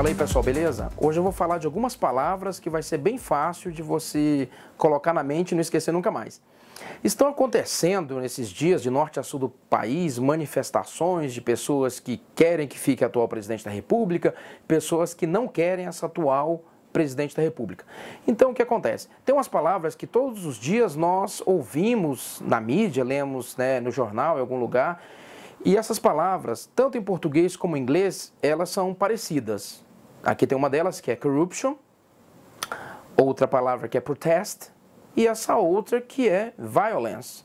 Fala aí pessoal, beleza? Hoje eu vou falar de algumas palavras que vai ser bem fácil de você colocar na mente e não esquecer nunca mais. Estão acontecendo nesses dias, de norte a sul do país, manifestações de pessoas que querem que fique a atual presidente da República, pessoas que não querem essa atual presidente da República. Então, o que acontece? Tem umas palavras que todos os dias nós ouvimos na mídia, lemos né, no jornal, em algum lugar, e essas palavras, tanto em português como em inglês, elas são parecidas. Aqui tem uma delas que é corruption, outra palavra que é protest e essa outra que é violence.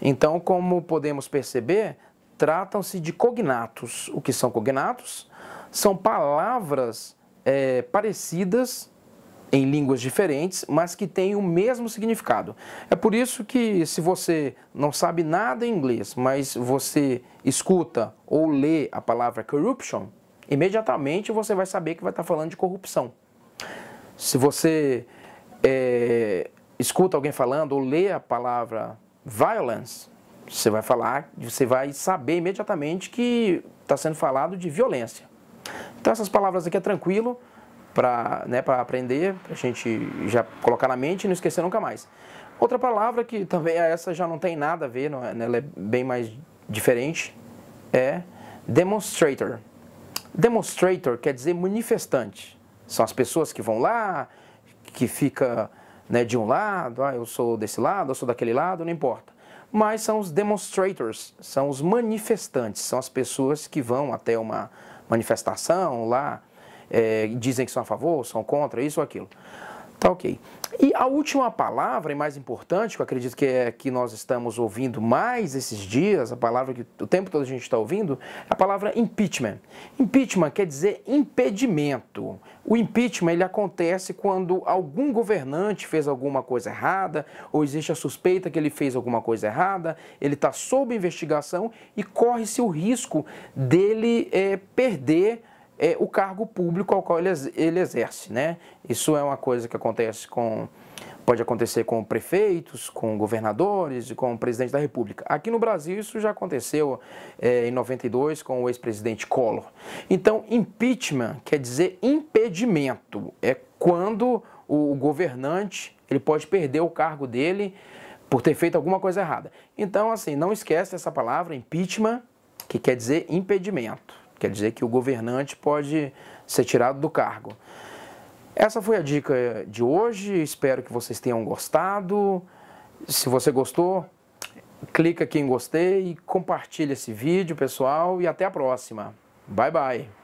Então, como podemos perceber, tratam-se de cognatos. O que são cognatos? São palavras é, parecidas em línguas diferentes, mas que têm o mesmo significado. É por isso que se você não sabe nada em inglês, mas você escuta ou lê a palavra corruption, imediatamente você vai saber que vai estar tá falando de corrupção. Se você é, escuta alguém falando ou lê a palavra violence, você vai falar, você vai saber imediatamente que está sendo falado de violência. Então essas palavras aqui é tranquilo para né, aprender, para a gente já colocar na mente e não esquecer nunca mais. Outra palavra que também ah, essa já não tem nada a ver, não é, né, ela é bem mais diferente, é demonstrator. Demonstrator quer dizer manifestante. São as pessoas que vão lá, que fica né, de um lado, ah, eu sou desse lado, eu sou daquele lado, não importa. Mas são os demonstrators, são os manifestantes, são as pessoas que vão até uma manifestação lá, é, dizem que são a favor, são contra, isso ou aquilo. Tá ok. E a última palavra, e mais importante, que eu acredito que é que nós estamos ouvindo mais esses dias, a palavra que o tempo todo a gente está ouvindo, é a palavra impeachment. Impeachment quer dizer impedimento. O impeachment ele acontece quando algum governante fez alguma coisa errada, ou existe a suspeita que ele fez alguma coisa errada, ele está sob investigação e corre-se o risco dele é, perder é, o cargo público ao qual ele, ele exerce, né? Isso é uma coisa que acontece com pode acontecer com prefeitos, com governadores e com o presidente da República. Aqui no Brasil isso já aconteceu é, em 92 com o ex-presidente Collor. Então, impeachment quer dizer impedimento. É quando o governante ele pode perder o cargo dele por ter feito alguma coisa errada. Então, assim, não esquece essa palavra impeachment, que quer dizer impedimento. Quer dizer que o governante pode ser tirado do cargo. Essa foi a dica de hoje. Espero que vocês tenham gostado. Se você gostou, clica aqui em gostei, compartilha esse vídeo, pessoal, e até a próxima. Bye bye.